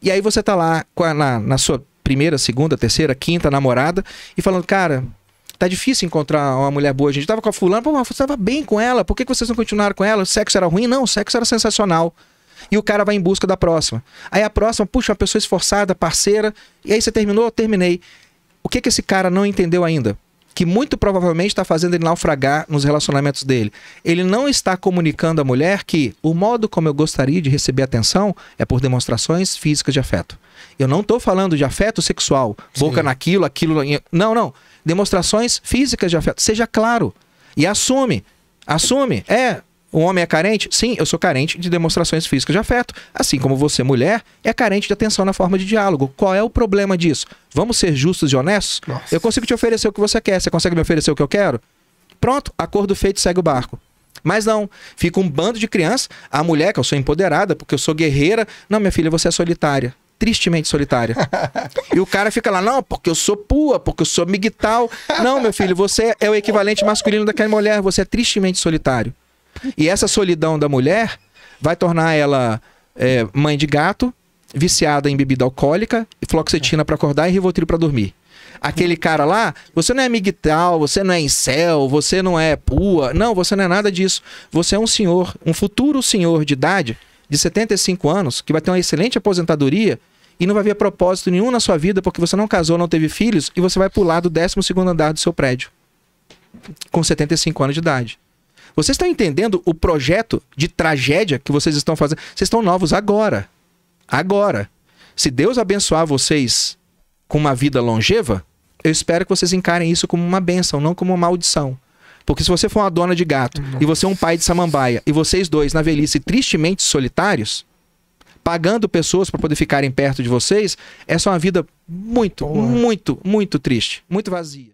E aí você tá lá a, na, na sua primeira, segunda, terceira, quinta namorada e falando, cara, tá difícil encontrar uma mulher boa. A gente tava com a fulana, pô, você tava bem com ela, por que, que vocês não continuaram com ela? O sexo era ruim? Não, o sexo era sensacional. E o cara vai em busca da próxima. Aí a próxima, puxa, uma pessoa esforçada, parceira, e aí você terminou? Terminei. O que que esse cara não entendeu ainda? que muito provavelmente está fazendo ele naufragar nos relacionamentos dele. Ele não está comunicando à mulher que o modo como eu gostaria de receber atenção é por demonstrações físicas de afeto. Eu não estou falando de afeto sexual, boca Sim. naquilo, aquilo. Não, não. Demonstrações físicas de afeto. Seja claro. E assume. Assume. É, o homem é carente? Sim, eu sou carente de demonstrações físicas de afeto. Assim como você, mulher, é carente de atenção na forma de diálogo. Qual é o problema disso? Vamos ser justos e honestos? Nossa. Eu consigo te oferecer o que você quer, você consegue me oferecer o que eu quero? Pronto, acordo feito, segue o barco. Mas não, fica um bando de crianças. A mulher, que eu sou empoderada, porque eu sou guerreira. Não, minha filha, você é solitária tristemente solitária. e o cara fica lá, não, porque eu sou pua, porque eu sou migital. Não, meu filho, você é o equivalente masculino daquela mulher, você é tristemente solitário. E essa solidão da mulher vai tornar ela é, mãe de gato, viciada em bebida alcoólica, floxetina para acordar e rivotril para dormir. Aquele cara lá, você não é migtal, você não é incel, você não é pua, não, você não é nada disso. Você é um senhor, um futuro senhor de idade, de 75 anos, que vai ter uma excelente aposentadoria e não vai ver propósito nenhum na sua vida porque você não casou, não teve filhos e você vai pular do 12 andar do seu prédio com 75 anos de idade. Vocês estão entendendo o projeto de tragédia que vocês estão fazendo? Vocês estão novos agora. Agora. Se Deus abençoar vocês com uma vida longeva, eu espero que vocês encarem isso como uma benção, não como uma maldição. Porque se você for uma dona de gato Nossa. e você é um pai de samambaia e vocês dois na velhice tristemente solitários, pagando pessoas para poder ficarem perto de vocês, essa é uma vida muito, muito, muito triste, muito vazia.